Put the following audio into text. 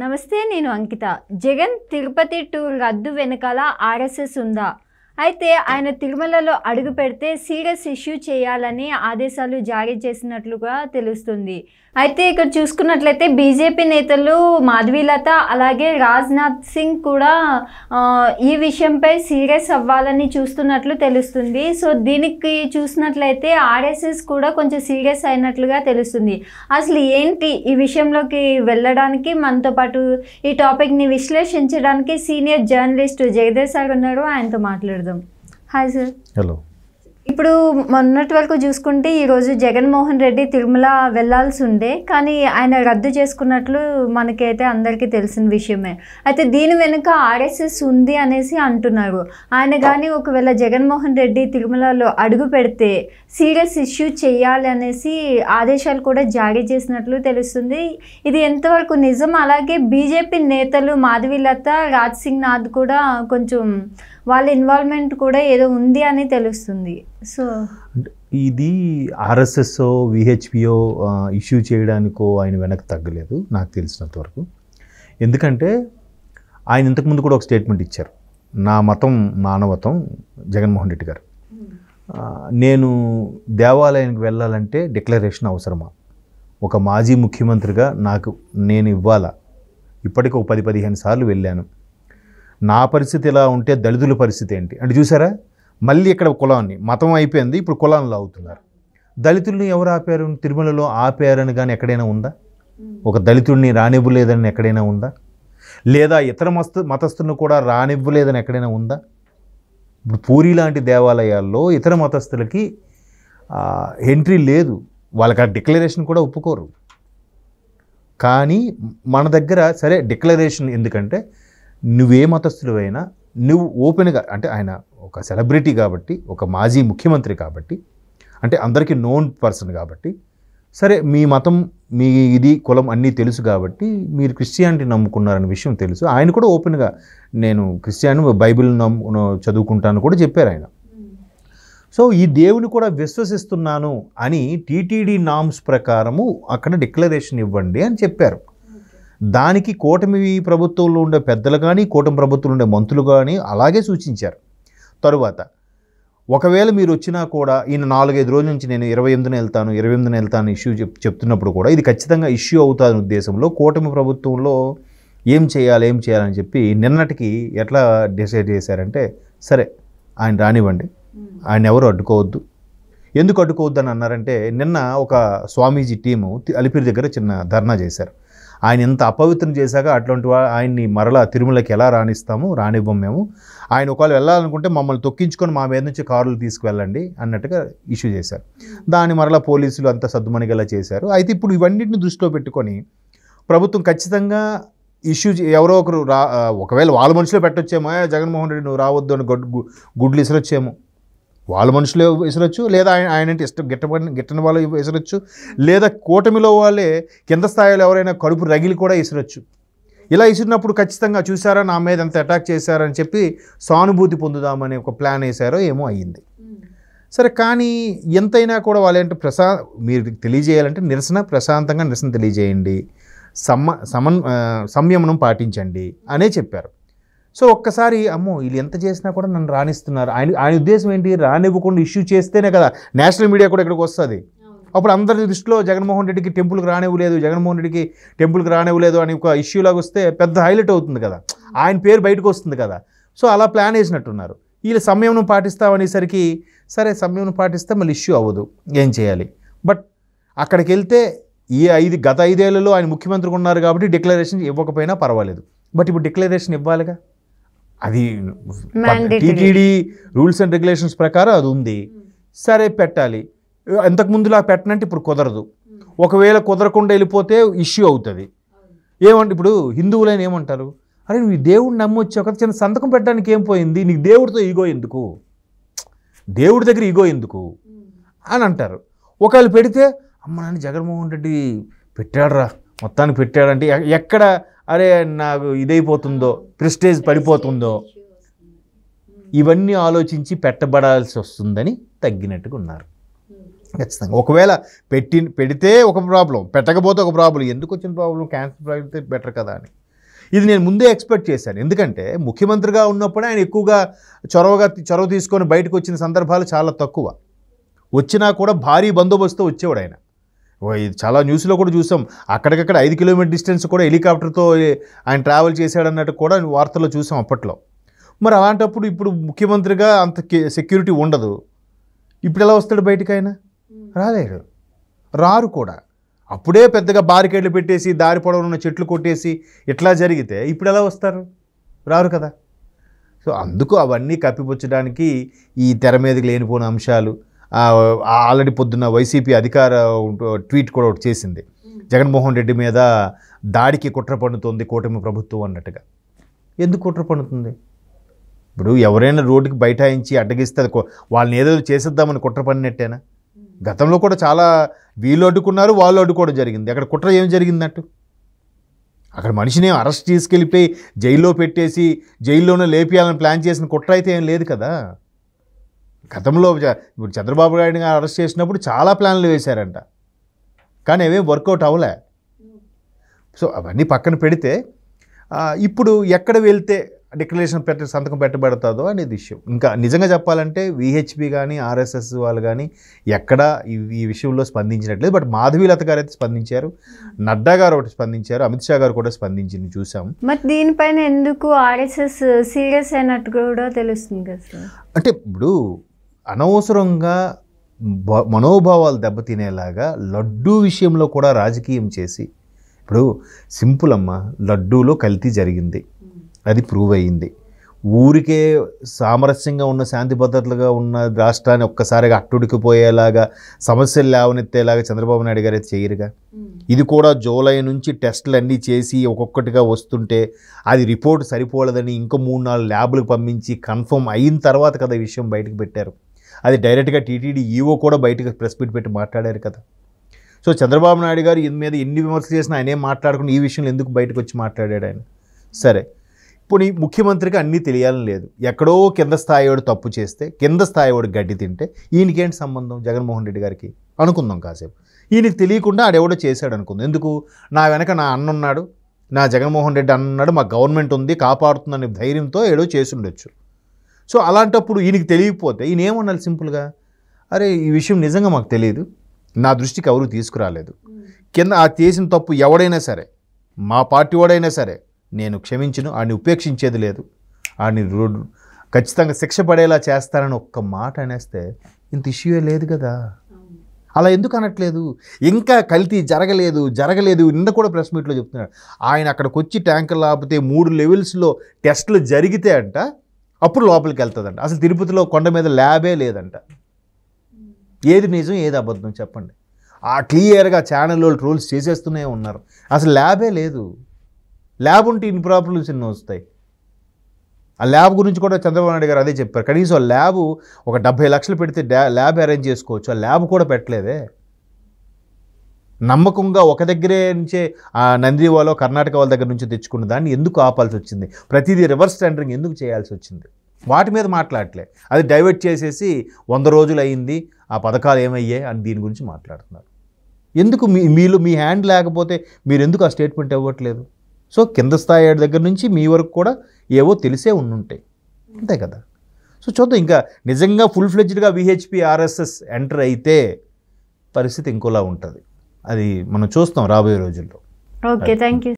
నమస్తే నేను అంకిత జగన్ తిరుపతి టూర్ రద్దు వెనకాల ఆర్ఎస్ఎస్ ఉందా అయితే ఆయన తిరుమలలో అడుగు పెడితే సీరియస్ ఇష్యూ చేయాలని ఆదేశాలు జారీ చేసినట్లుగా తెలుస్తుంది అయితే ఇక్కడ చూసుకున్నట్లయితే బీజేపీ నేతలు మాధవీలత అలాగే రాజ్నాథ్ సింగ్ కూడా ఈ విషయంపై సీరియస్ అవ్వాలని చూస్తున్నట్లు తెలుస్తుంది సో దీనికి చూసినట్లయితే ఆర్ఎస్ఎస్ కూడా కొంచెం సీరియస్ అయినట్లుగా తెలుస్తుంది అసలు ఏంటి ఈ విషయంలోకి వెళ్ళడానికి మనతో పాటు ఈ టాపిక్ని విశ్లేషించడానికి సీనియర్ జర్నలిస్ట్ జగదేశ్ సార్ ఉన్నారు ఆయనతో మాట్లాడుతున్నారు कर दम हाय हेलो ఇప్పుడు మొన్నటి వరకు చూసుకుంటే ఈరోజు జగన్మోహన్ రెడ్డి తిరుమల వెళ్లాల్సి ఉండే కానీ ఆయన రద్దు చేసుకున్నట్లు మనకైతే అందరికీ తెలిసిన విషయమే అయితే దీని వెనుక ఆర్ఎస్ఎస్ ఉంది అనేసి అంటున్నారు ఆయన కానీ ఒకవేళ జగన్మోహన్ రెడ్డి తిరుమలలో అడుగు పెడితే సీరియస్ ఇష్యూ చేయాలి అనేసి ఆదేశాలు కూడా జారీ చేసినట్లు తెలుస్తుంది ఇది ఎంతవరకు నిజం అలాగే బీజేపీ నేతలు లత రాజ్ సింగ్ నాథ్ కూడా కొంచెం వాళ్ళ ఇన్వాల్వ్మెంట్ కూడా ఏదో ఉంది అని తెలుస్తుంది సో ఇది ఆర్ఎస్ఎస్ విహెచ్పిఓ ఇష్యూ చేయడానికో ఆయన వెనక్కి తగ్గలేదు నాకు తెలిసినంత వరకు ఎందుకంటే ఆయన ఇంతకుముందు కూడా ఒక స్టేట్మెంట్ ఇచ్చారు నా మతం మానవతం జగన్మోహన్ రెడ్డి గారు hmm. నేను దేవాలయానికి వెళ్ళాలంటే డిక్లరేషన్ అవసరమా ఒక మాజీ ముఖ్యమంత్రిగా నాకు నేను ఇవ్వాలా ఇప్పటికి ఒక పది పదిహేను సార్లు వెళ్ళాను నా పరిస్థితి ఇలా ఉంటే దళితుల పరిస్థితి ఏంటి అంటే చూసారా మళ్ళీ ఇక్కడ కులాన్ని మతం అయిపోయింది ఇప్పుడు కులాలను అవుతున్నారు దళితుల్ని ఎవరు ఆపారు తిరుమలలో ఆపారని కానీ ఎక్కడైనా ఉందా ఒక దళితుడిని రానివ్వలేదని ఎక్కడైనా ఉందా లేదా ఇతర మస్తు మతస్థులను కూడా రానివ్వలేదని ఎక్కడైనా ఉందా ఇప్పుడు పూరి లాంటి దేవాలయాల్లో ఇతర మతస్థులకి ఎంట్రీ లేదు వాళ్ళకి ఆ డిక్లరేషన్ కూడా ఒప్పుకోరు కానీ మన దగ్గర సరే డిక్లరేషన్ ఎందుకంటే నువ్వే అయినా నువ్వు ఓపెన్గా అంటే ఆయన ఒక సెలబ్రిటీ కాబట్టి ఒక మాజీ ముఖ్యమంత్రి కాబట్టి అంటే అందరికీ నోన్ పర్సన్ కాబట్టి సరే మీ మతం మీ ఇది కులం అన్నీ తెలుసు కాబట్టి మీరు క్రిస్టియానిటీ నమ్ముకున్నారనే విషయం తెలుసు ఆయన కూడా ఓపెన్గా నేను క్రిస్టియాని బైబిల్ నమ్ము చదువుకుంటాను కూడా చెప్పారు ఆయన సో ఈ దేవుని కూడా విశ్వసిస్తున్నాను అని టీటీడీ నామ్స్ ప్రకారము అక్కడ డిక్లరేషన్ ఇవ్వండి అని చెప్పారు దానికి కూటమి ప్రభుత్వంలో ఉండే పెద్దలు కానీ కూటమి ప్రభుత్వంలో ఉండే మంత్రులు కానీ అలాగే సూచించారు తరువాత ఒకవేళ మీరు వచ్చినా కూడా ఈయన నాలుగైదు రోజుల నుంచి నేను ఇరవై ఎనిమిదిన వెళ్తాను ఇరవై ఎనిమిదిన వెళ్తాను ఇష్యూ చెప్ చెప్తున్నప్పుడు కూడా ఇది ఖచ్చితంగా ఇష్యూ అవుతాదనే ఉద్దేశంలో కూటమి ప్రభుత్వంలో ఏం చేయాలి ఏం చేయాలని చెప్పి నిన్నటికి ఎట్లా డిసైడ్ చేశారంటే సరే ఆయన రానివ్వండి ఆయన ఎవరు అడ్డుకోవద్దు ఎందుకు అడ్డుకోవద్దు అని అన్నారంటే నిన్న ఒక స్వామీజీ టీము అలిపిరి దగ్గర చిన్న ధర్నా చేశారు ఆయన ఎంత అపవిత్రం చేశాక అట్లాంటి ఆయన్ని మరలా తిరుమలకి ఎలా రాణిస్తాము రానివ్వం మేము ఆయన ఒకవేళ వెళ్ళాలనుకుంటే మమ్మల్ని తొక్కించుకొని మా మీద నుంచి కారులు తీసుకువెళ్ళండి అన్నట్టుగా ఇష్యూ చేశారు దాన్ని మరలా పోలీసులు అంతా సద్దుమణిగేలా చేశారు అయితే ఇప్పుడు ఇవన్నిటిని దృష్టిలో పెట్టుకొని ప్రభుత్వం ఖచ్చితంగా ఇష్యూ ఎవరో ఒకరు రా ఒకవేళ వాళ్ళ మనుషులు పెట్టొచ్చేమో జగన్మోహన్ రెడ్డి నువ్వు రావద్దు అని గుడ్లు ఇసరొచ్చేమో వాళ్ళ మనుషులే విసరొచ్చు లేదా ఆయన అంటే ఇష్టం గిట్టబడిన గిట్టని వాళ్ళు విసరొచ్చు లేదా కూటమిలో వాళ్ళే కింద స్థాయిలో ఎవరైనా కడుపు రగిలి కూడా విసిరొచ్చు ఇలా ఇసిరినప్పుడు ఖచ్చితంగా చూసారా నా మీద ఎంత అటాక్ చేశారని చెప్పి సానుభూతి పొందుదామని ఒక ప్లాన్ వేశారో ఏమో అయ్యింది hmm. సరే కానీ ఎంతైనా కూడా వాళ్ళేంటి ప్రశా మీరు తెలియజేయాలంటే నిరసన ప్రశాంతంగా నిరసన తెలియజేయండి సమ సమన్ సంయమనం పాటించండి అనే చెప్పారు సో ఒక్కసారి అమ్మో వీళ్ళు ఎంత చేసినా కూడా నన్ను రాణిస్తున్నారు ఆయన ఆయన ఉద్దేశం ఏంటి రానివ్వకుండా ఇష్యూ చేస్తేనే కదా నేషనల్ మీడియా కూడా ఇక్కడికి వస్తుంది అప్పుడు అందరి దృష్టిలో జగన్మోహన్ రెడ్డికి టెంపుల్కి రానివ్వలేదు జగన్మోహన్ రెడ్డికి టెంపుల్కి రానివ్వలేదు అని ఒక ఇష్యూలాగా వస్తే పెద్ద హైలైట్ అవుతుంది కదా ఆయన పేరు బయటకు వస్తుంది కదా సో అలా ప్లాన్ వేసినట్టున్నారు వీళ్ళు సమయంను పాటిస్తామనేసరికి సరే సమయంను పాటిస్తే మళ్ళీ ఇష్యూ అవ్వదు ఏం చేయాలి బట్ అక్కడికి వెళ్తే ఈ ఐదు గత ఐదేళ్లలో ఆయన ముఖ్యమంత్రిగా ఉన్నారు కాబట్టి డిక్లరేషన్ ఇవ్వకపోయినా పర్వాలేదు బట్ ఇప్పుడు డిక్లరేషన్ ఇవ్వాలిగా అది టీటీడీ రూల్స్ అండ్ రెగ్యులేషన్స్ ప్రకారం అది ఉంది సరే పెట్టాలి ఇంతకుముందులా పెట్టనంటే ఇప్పుడు కుదరదు ఒకవేళ కుదరకుండా వెళ్ళిపోతే ఇష్యూ అవుతుంది ఏమంటే ఇప్పుడు హిందువులైన ఏమంటారు అరే నువ్వు దేవుడిని నమ్మొచ్చావు ఒక చిన్న సంతకం పెట్టడానికి ఏం పోయింది నీకు దేవుడితో ఈగో ఎందుకు దేవుడి దగ్గర ఈగో ఎందుకు అని అంటారు ఒకవేళ పెడితే అమ్మ నాన్న జగన్మోహన్ రెడ్డి పెట్టాడురా మొత్తాన్ని పెట్టాడంటే ఎక్కడ అరే నాకు ఇదైపోతుందో ప్రిస్టేజ్ పడిపోతుందో hmm. ఇవన్నీ ఆలోచించి పెట్టబడాల్సి వస్తుందని తగ్గినట్టుగా ఉన్నారు ఖచ్చితంగా ఒకవేళ పెట్టి పెడితే ఒక ప్రాబ్లం పెట్టకపోతే ఒక ప్రాబ్లం ఎందుకు వచ్చిన ప్రాబ్లం క్యాన్సర్ పెడితే బెటర్ కదా అని ఇది నేను ముందే ఎక్స్పెక్ట్ చేశాను ఎందుకంటే ముఖ్యమంత్రిగా ఉన్నప్పుడు ఆయన ఎక్కువగా చొరవగా చొరవ తీసుకొని బయటకు వచ్చిన సందర్భాలు చాలా తక్కువ వచ్చినా కూడా భారీ బందోబస్తుతో వచ్చేవాడు ఆయన చాలా న్యూస్లో కూడా చూసాం అక్కడికక్కడ ఐదు కిలోమీటర్ డిస్టెన్స్ కూడా హెలికాప్టర్తో ఆయన ట్రావెల్ చేశాడన్నట్టు కూడా వార్తల్లో చూసాం అప్పట్లో మరి అలాంటప్పుడు ఇప్పుడు ముఖ్యమంత్రిగా అంత సెక్యూరిటీ ఉండదు ఇప్పుడు ఎలా వస్తాడు బయటకు ఆయన రాలేడు రారు కూడా అప్పుడే పెద్దగా బారికేడ్లు పెట్టేసి దారి పొడవున్న చెట్లు కొట్టేసి ఇట్లా జరిగితే ఇప్పుడు ఎలా వస్తారు రారు కదా సో అందుకు అవన్నీ కప్పిపుచ్చడానికి ఈ తెర మీదకి లేనిపోయిన అంశాలు ఆల్రెడీ పొద్దున్న వైసీపీ అధికార ట్వీట్ కూడా ఒకటి చేసింది జగన్మోహన్ రెడ్డి మీద దాడికి కుట్ర పండుతుంది కూటమి ప్రభుత్వం అన్నట్టుగా ఎందుకు కుట్ర పండుతుంది ఇప్పుడు ఎవరైనా రోడ్డుకి బైఠాయించి అడ్డగిస్తే వాళ్ళని ఏదో చేసేద్దామని కుట్ర పడినట్టేనా గతంలో కూడా చాలా వీళ్ళు అడ్డుకున్నారు వాళ్ళు అడ్డుకోవడం జరిగింది అక్కడ కుట్ర ఏం జరిగిందట్టు అక్కడ మనిషిని అరెస్ట్ తీసుకెళ్ళిపోయి జైల్లో పెట్టేసి జైల్లోనే లేపియాలని ప్లాన్ చేసిన కుట్ర అయితే ఏం లేదు కదా గతంలో ఇప్పుడు చంద్రబాబు నాయుడు గారు అరెస్ట్ చేసినప్పుడు చాలా ప్లాన్లు వేశారంట కానీ అవేం వర్కౌట్ అవ్వలే సో అవన్నీ పక్కన పెడితే ఇప్పుడు ఎక్కడ వెళ్తే డిక్లరేషన్ పెట్ట సంతకం పెట్టబడతాదో అనేది ఇష్యూ ఇంకా నిజంగా చెప్పాలంటే విహెచ్పి కానీ ఆర్ఎస్ఎస్ వాళ్ళు కానీ ఎక్కడ ఈ విషయంలో స్పందించినట్లేదు బట్ మాధవీలత గారు అయితే స్పందించారు నడ్డా గారు ఒకటి స్పందించారు అమిత్ షా గారు కూడా స్పందించింది చూసాం మరి దీనిపైన ఎందుకు ఆర్ఎస్ఎస్ సీరియస్ అయినట్టు కూడా తెలుస్తుంది కదా అంటే ఇప్పుడు అనవసరంగా మనోభావాలు దెబ్బతినేలాగా లడ్డూ విషయంలో కూడా రాజకీయం చేసి ఇప్పుడు సింపుల్ అమ్మ లడ్డూలో కల్తీ జరిగింది అది ప్రూవ్ అయ్యింది ఊరికే సామరస్యంగా ఉన్న శాంతి భద్రతలుగా ఉన్న రాష్ట్రాన్ని ఒక్కసారిగా అట్టుడికిపోయేలాగా సమస్యలు లేవనెత్తేలాగా చంద్రబాబు నాయుడు గారు చేయరుగా ఇది కూడా జూలై నుంచి టెస్టులు అన్నీ చేసి ఒక్కొక్కటిగా వస్తుంటే అది రిపోర్ట్ సరిపోలేదని ఇంకో మూడు నాలుగు ల్యాబ్లకు పంపించి కన్ఫర్మ్ అయిన తర్వాత కదా ఈ విషయం బయటకు పెట్టారు అది డైరెక్ట్గా టీటీడీ ఈవో కూడా బయటకు ప్రెస్ మీట్ పెట్టి మాట్లాడారు కదా సో చంద్రబాబు నాయుడు గారు దీని మీద ఎన్ని విమర్శలు చేసినా ఆయనే మాట్లాడకుండా ఈ విషయంలో ఎందుకు బయటకు వచ్చి మాట్లాడాడు ఆయన సరే ఇప్పుడు ముఖ్యమంత్రికి అన్నీ తెలియాలని లేదు ఎక్కడో కింద స్థాయివాడు తప్పు చేస్తే కింద స్థాయివాడు గడ్డి తింటే ఈయనకేంటి సంబంధం జగన్మోహన్ రెడ్డి గారికి అనుకుందాం కాసేపు ఈయనకి తెలియకుండా ఆడెవడో చేశాడు అనుకుందాం ఎందుకు నా వెనక నా అన్న ఉన్నాడు నా జగన్మోహన్ రెడ్డి ఉన్నాడు మా గవర్నమెంట్ ఉంది కాపాడుతుందనే ధైర్యంతో ఏడో చేసి ఉండొచ్చు సో అలాంటప్పుడు ఈయనకి తెలియకపోతే ఈయన ఏమన్నాలి సింపుల్గా అరే ఈ విషయం నిజంగా మాకు తెలియదు నా దృష్టికి ఎవరు తీసుకురాలేదు కింద ఆ చేసిన తప్పు ఎవడైనా సరే మా పార్టీ వాడైనా సరే నేను క్షమించను ఆడిని ఉపేక్షించేది లేదు ఆడిని రోడ్డు ఖచ్చితంగా శిక్ష పడేలా చేస్తారని ఒక్క మాట అనేస్తే ఇంత ఇష్యూ లేదు కదా అలా ఎందుకు అనట్లేదు ఇంకా కల్తీ జరగలేదు జరగలేదు నిన్న కూడా ప్రెస్ మీట్లో చెప్తున్నాడు ఆయన అక్కడికి వచ్చి ట్యాంకర్లు ఆపితే మూడు లెవెల్స్లో టెస్టులు జరిగితే అంట అప్పుడు లోపలికి వెళ్తుందంట అసలు తిరుపతిలో కొండ మీద ల్యాబే లేదంట ఏది నిజం ఏది అబద్ధం చెప్పండి ఆ క్లియర్గా ఛానల్ వాళ్ళు రూల్స్ చేసేస్తూనే ఉన్నారు అసలు ల్యాబే లేదు ల్యాబ్ ఉంటే ఇన్ని ప్రాబ్లమ్స్ ఎన్నో వస్తాయి ఆ ల్యాబ్ గురించి కూడా చంద్రబాబు నాయుడు గారు అదే చెప్పారు కనీసం ల్యాబ్ ఒక డెబ్బై లక్షలు పెడితే ల్యాబ్ అరేంజ్ చేసుకోవచ్చు ఆ ల్యాబ్ కూడా పెట్టలేదే నమ్మకంగా ఒక దగ్గరే నుంచే నందివాలో కర్ణాటక వాళ్ళ దగ్గర నుంచి తెచ్చుకున్న దాన్ని ఎందుకు ఆపాల్సి వచ్చింది ప్రతిదీ రివర్స్ టెండరింగ్ ఎందుకు చేయాల్సి వచ్చింది వాటి మీద మాట్లాడలే అది డైవర్ట్ చేసేసి వంద రోజులు అయింది ఆ పథకాలు ఏమయ్యాయి అని దీని గురించి మాట్లాడుతున్నారు ఎందుకు మీ మీలో మీ హ్యాండ్ లేకపోతే మీరు ఎందుకు ఆ స్టేట్మెంట్ ఇవ్వట్లేదు సో కింద స్థాయి దగ్గర నుంచి మీ వరకు కూడా ఏవో తెలిసే ఉండుంటాయి అంతే కదా సో చూద్దాం ఇంకా నిజంగా ఫుల్ ఫ్లెడ్జ్డ్గా విహెచ్పి ఆర్ఎస్ఎస్ ఎంటర్ అయితే పరిస్థితి ఇంకోలా ఉంటుంది అది మనం చూస్తాం రాబోయే రోజుల్లో ఓకే థ్యాంక్ యూ